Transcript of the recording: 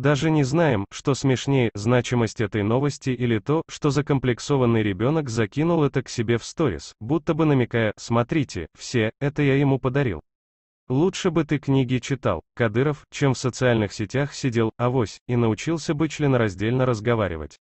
Даже не знаем, что смешнее, значимость этой новости или то, что закомплексованный ребенок закинул это к себе в сторис, будто бы намекая, смотрите, все, это я ему подарил. Лучше бы ты книги читал, Кадыров, чем в социальных сетях сидел, авось, и научился бы членораздельно разговаривать.